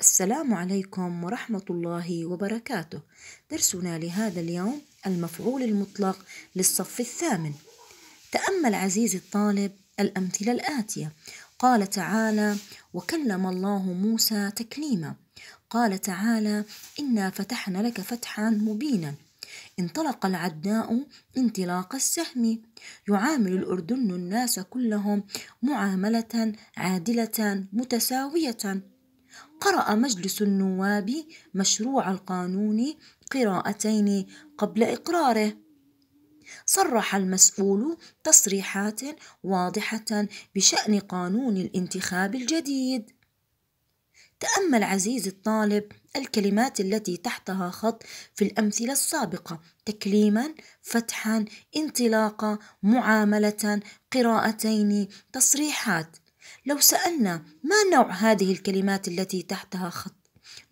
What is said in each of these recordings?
السلام عليكم ورحمة الله وبركاته. درسنا لهذا اليوم المفعول المطلق للصف الثامن. تأمل عزيزي الطالب الأمثلة الآتية: قال تعالى: "وكلم الله موسى تكليما". قال تعالى: "إنا فتحنا لك فتحا مبينا". انطلق العداء انطلاق السهم يعامل الأردن الناس كلهم معاملة عادلة متساوية قرأ مجلس النواب مشروع القانون قراءتين قبل إقراره. صرح المسؤول تصريحات واضحة بشأن قانون الانتخاب الجديد. تأمل عزيز الطالب الكلمات التي تحتها خط في الأمثلة السابقة تكليما فتحا انطلاقا معاملة قراءتين تصريحات لو سألنا ما نوع هذه الكلمات التي تحتها خط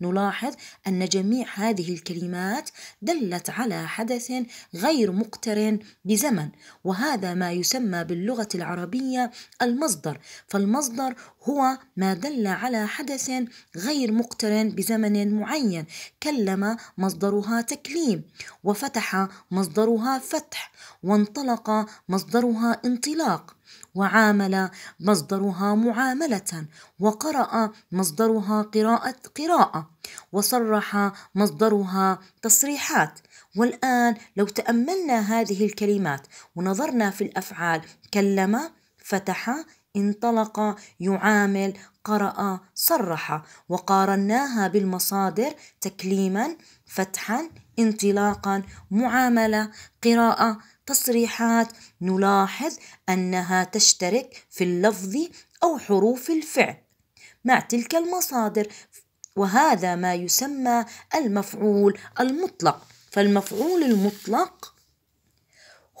نلاحظ أن جميع هذه الكلمات دلت على حدث غير مقترن بزمن وهذا ما يسمى باللغة العربية المصدر فالمصدر هو ما دل على حدث غير مقترن بزمن معين كلم مصدرها تكليم وفتح مصدرها فتح وانطلق مصدرها انطلاق وعامل مصدرها معاملة وقرأ مصدرها قراءة قراءة وصرح مصدرها تصريحات والآن لو تأملنا هذه الكلمات ونظرنا في الأفعال كلم فتح انطلق يعامل قرأ صرح وقارناها بالمصادر تكليما فتحا انطلاقا معاملة قراءة تصريحات نلاحظ أنها تشترك في اللفظ أو حروف الفعل مع تلك المصادر وهذا ما يسمى المفعول المطلق فالمفعول المطلق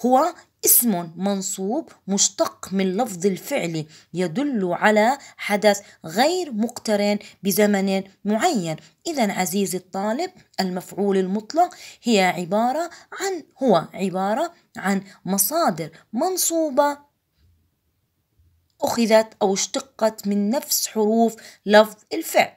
هو اسم منصوب مشتق من لفظ الفعل يدل على حدث غير مقترن بزمن معين إذا عزيزي الطالب المفعول المطلق هي عبارة عن هو عبارة عن مصادر منصوبة أخذت أو اشتقت من نفس حروف لفظ الفعل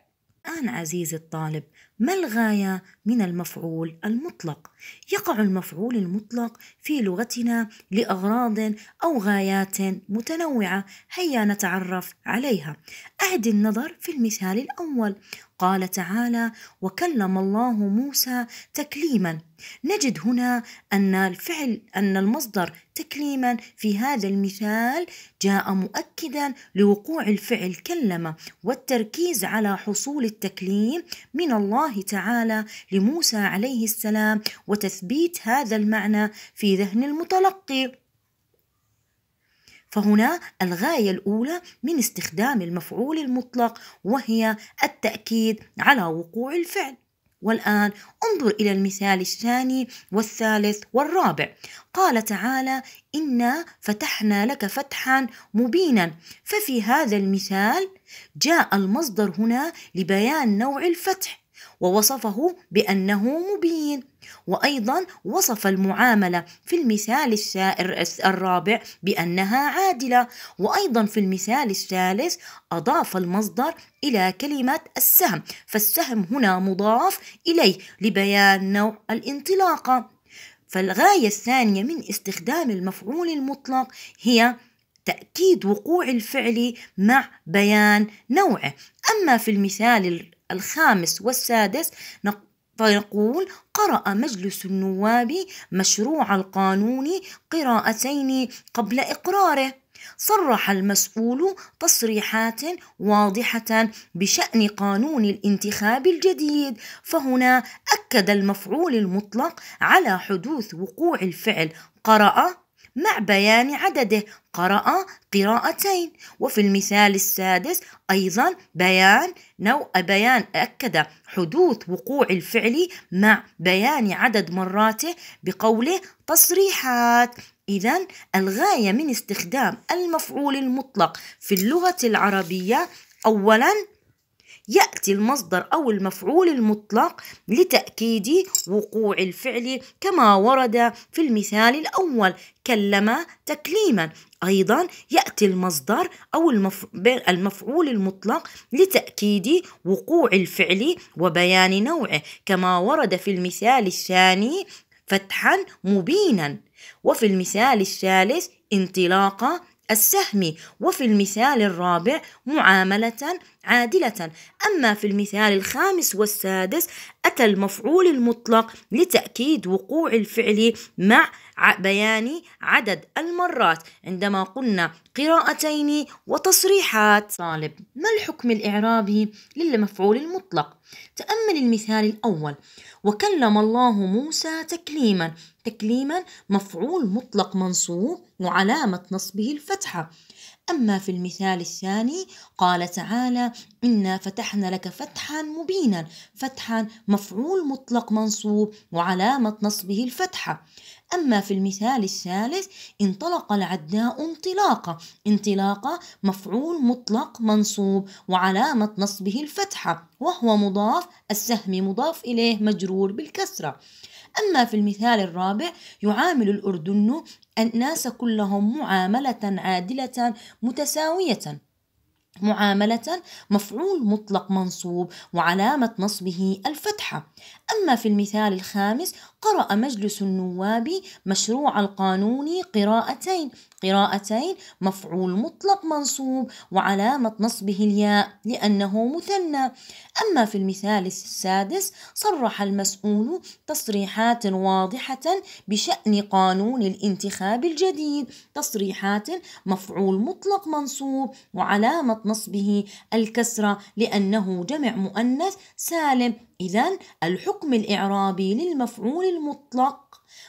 الآن عزيزي الطالب ما الغاية من المفعول المطلق؟ يقع المفعول المطلق في لغتنا لأغراض أو غايات متنوعة هيا نتعرف عليها أعد النظر في المثال الأول قال تعالى وكلم الله موسى تكليما نجد هنا أن الفعل أن المصدر تكليما في هذا المثال جاء مؤكدا لوقوع الفعل كلم والتركيز على حصول التكليم من الله تعالى لموسى عليه السلام وتثبيت هذا المعنى في ذهن المتلقي فهنا الغاية الأولى من استخدام المفعول المطلق وهي التأكيد على وقوع الفعل والآن انظر إلى المثال الثاني والثالث والرابع قال تعالى إنا فتحنا لك فتحا مبينا ففي هذا المثال جاء المصدر هنا لبيان نوع الفتح ووصفه بأنه مبين وأيضا وصف المعاملة في المثال السائر الرابع بأنها عادلة وأيضا في المثال الثالث أضاف المصدر إلى كلمة السهم فالسهم هنا مضاف إليه لبيان نوع الانطلاقة فالغاية الثانية من استخدام المفعول المطلق هي تأكيد وقوع الفعل مع بيان نوعه أما في المثال الخامس والسادس فيقول قرأ مجلس النواب مشروع القانون قراءتين قبل إقراره صرح المسؤول تصريحات واضحة بشأن قانون الانتخاب الجديد، فهنا أكد المفعول المطلق على حدوث وقوع الفعل قرأ مع بيان عدده قرأ قراءتين وفي المثال السادس أيضا بيان نوع بيان أكد حدوث وقوع الفعل مع بيان عدد مراته بقوله تصريحات إذا الغاية من استخدام المفعول المطلق في اللغة العربية أولاً يأتي المصدر أو المفعول المطلق لتأكيد وقوع الفعل كما ورد في المثال الأول كلم تكليما أيضا يأتي المصدر أو المفعول المطلق لتأكيد وقوع الفعل وبيان نوعه كما ورد في المثال الثاني فتحا مبينا وفي المثال الثالث انطلاق السهم وفي المثال الرابع معاملة عادلة أما في المثال الخامس والسادس أتى المفعول المطلق لتأكيد وقوع الفعل مع بيان عدد المرات عندما قلنا قراءتين وتصريحات طالب ما الحكم الإعرابي للمفعول المطلق؟ تأمل المثال الأول وكلم الله موسى تكليما تكليما مفعول مطلق منصوب وعلامة نصبه الفتحة أما في المثال الثاني قال تعالى إنا فتحنا لك فتحا مبينا فتحا مفعول مطلق منصوب وعلامة نصبه الفتحة أما في المثال الثالث انطلق العداء انطلاقة انطلاقة مفعول مطلق منصوب وعلامة نصبه الفتحة وهو مضاف السهم مضاف إليه مجرور بالكسرة أما في المثال الرابع يعامل الأردن الناس كلهم معاملة عادلة متساوية معاملة مفعول مطلق منصوب وعلامة نصبه الفتحة أما في المثال الخامس قرأ مجلس النواب مشروع القانون قراءتين قراءتين مفعول مطلق منصوب وعلامة نصبه الياء لأنه مثنى أما في المثال السادس صرح المسؤول تصريحات واضحة بشأن قانون الانتخاب الجديد تصريحات مفعول مطلق منصوب وعلامة نصبه الكسرة لأنه جمع مؤنث سالم إذا الحكم الإعرابي للمفعول المطلق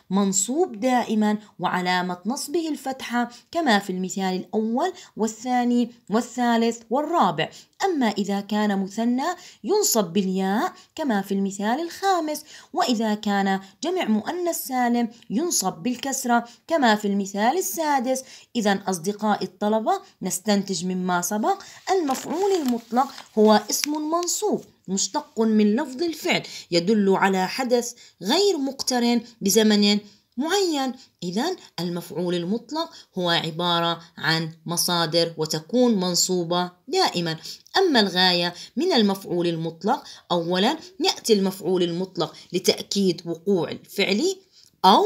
منصوب دائما وعلامة نصبه الفتحة كما في المثال الأول والثاني والثالث والرابع أما إذا كان مثنى ينصب بالياء كما في المثال الخامس وإذا كان جمع مؤنث سالم ينصب بالكسرة كما في المثال السادس إذا أصدقائي الطلبة نستنتج مما سبق المفعول المطلق هو اسم منصوب مشتق من لفظ الفعل يدل على حدث غير مقترن بزمن معين إذا المفعول المطلق هو عبارة عن مصادر وتكون منصوبة دائما أما الغاية من المفعول المطلق أولا يأتي المفعول المطلق لتأكيد وقوع الفعل أو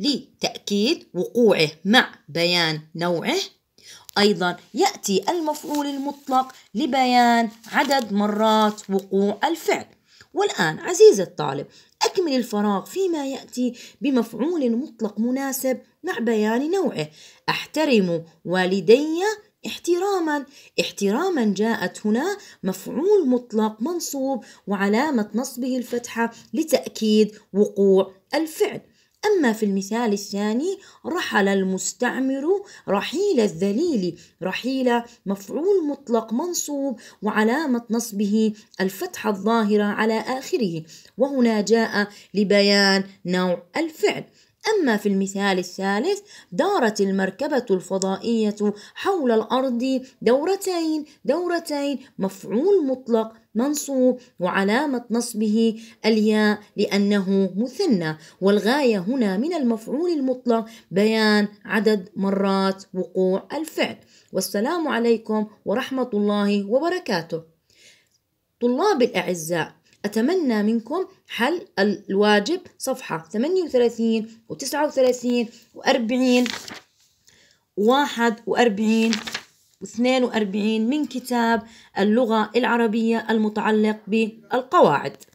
لتأكيد وقوعه مع بيان نوعه أيضا يأتي المفعول المطلق لبيان عدد مرات وقوع الفعل والآن عزيزي الطالب أكمل الفراغ فيما يأتي بمفعول مطلق مناسب مع بيان نوعه أحترم والدي احتراما احتراما جاءت هنا مفعول مطلق منصوب وعلامة نصبه الفتحة لتأكيد وقوع الفعل أما في المثال الثاني رحل المستعمر رحيل الذليل رحيل مفعول مطلق منصوب وعلامة نصبه الفتحة الظاهرة على آخره وهنا جاء لبيان نوع الفعل أما في المثال الثالث دارت المركبة الفضائية حول الأرض دورتين دورتين مفعول مطلق منصوب وعلامة نصبه الياء لأنه مثنى والغاية هنا من المفعول المطلق بيان عدد مرات وقوع الفعل والسلام عليكم ورحمة الله وبركاته طلاب الأعزاء أتمنى منكم حل الواجب صفحة 38 و39 و40 41 42 من كتاب اللغة العربية المتعلق بالقواعد